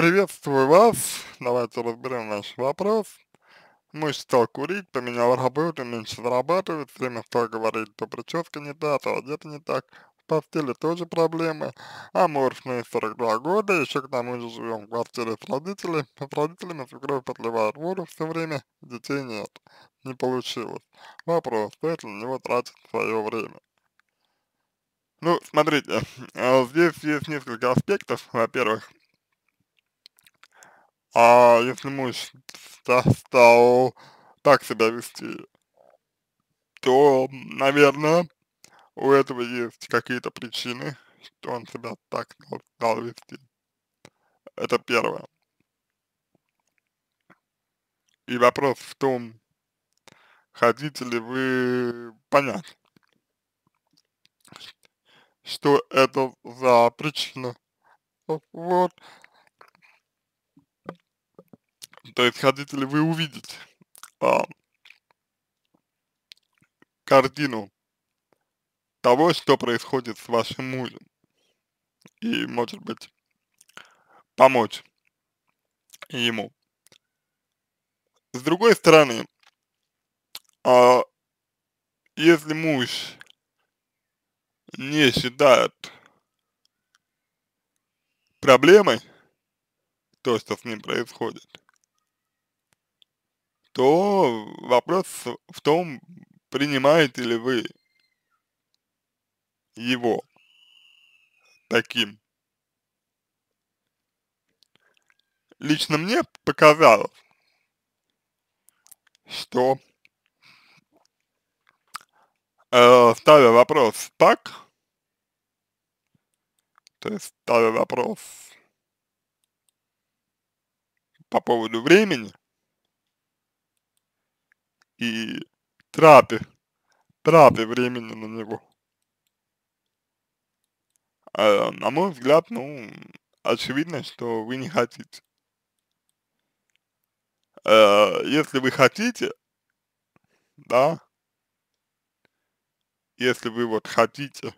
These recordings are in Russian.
Приветствую вас. Давайте разберем наш вопрос. Муж стал курить, поменял работу, меньше зарабатывает, время стал говорить, то прическа не та, то одета не так, в постели тоже проблемы, а морфные 42 года, еще к тому же живем в квартире с родителями, с родителями свекровь подливают воду все время, детей нет, не получилось. Вопрос, стоит ли на него тратить свое время? Ну, смотрите, а здесь есть несколько аспектов. Во-первых, а если муж стал так себя вести, то, наверное, у этого есть какие-то причины, что он себя так стал вести. Это первое. И вопрос в том, хотите ли вы понять, что это за причина. Вот, то есть, происходителя вы увидите а, картину того, что происходит с вашим мужем. И, может быть, помочь ему. С другой стороны, а, если муж не считает проблемой то, что с ним происходит, то вопрос в том, принимаете ли вы его таким. Лично мне показалось, что э, ставя вопрос так, то есть ставя вопрос по поводу времени, и трапе, трапе времени на него. А, на мой взгляд, ну, очевидно, что вы не хотите. А, если вы хотите, да, если вы вот хотите,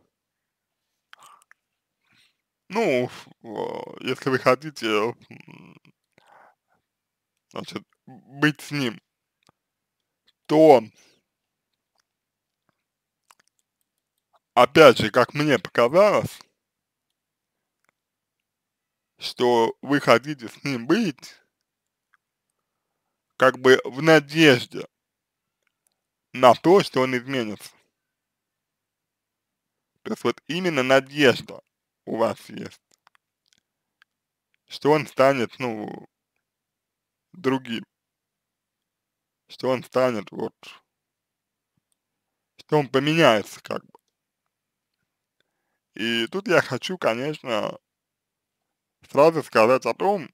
ну, если вы хотите, значит, быть с ним, что опять же, как мне показалось, что вы хотите с ним быть, как бы в надежде на то, что он изменится. То есть вот именно надежда у вас есть, что он станет, ну, другим что он станет вот, что он поменяется как бы. И тут я хочу, конечно, сразу сказать о том,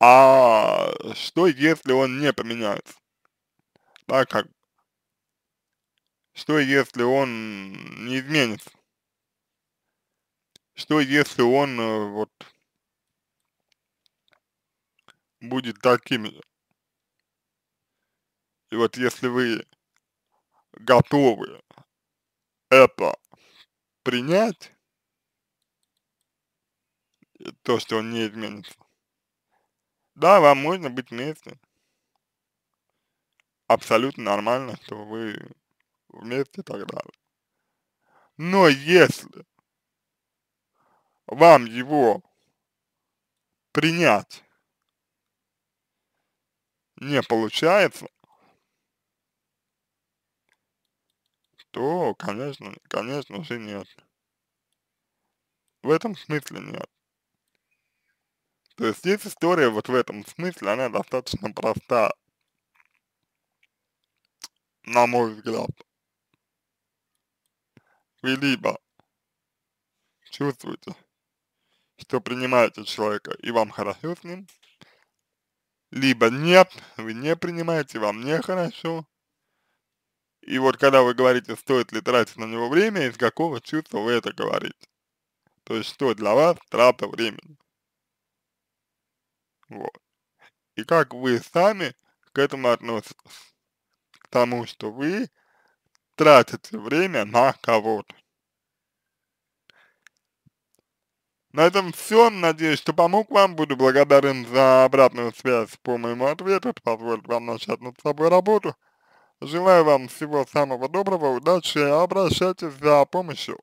а что если он не поменяется? так как что если он не изменится? Что если он э, вот будет таким же? И вот если вы готовы это принять, то, что он не изменится, да, вам можно быть вместе. Абсолютно нормально, что вы вместе и так далее. Но если вам его принять не получается, то, конечно, конечно же нет. В этом смысле нет. То есть здесь история вот в этом смысле, она достаточно проста, на мой взгляд. Вы либо чувствуете, что принимаете человека и вам хорошо с ним, либо нет, вы не принимаете, вам нехорошо, и вот когда вы говорите, стоит ли тратить на него время, из какого чувства вы это говорите. То есть, что для вас трата времени. Вот. И как вы сами к этому относитесь. К тому, что вы тратите время на кого-то. На этом все. Надеюсь, что помог вам. Буду благодарен за обратную связь по моему ответу. Это позволит вам начать над собой работу. Желаю вам всего самого доброго, удачи, обращайтесь за помощью.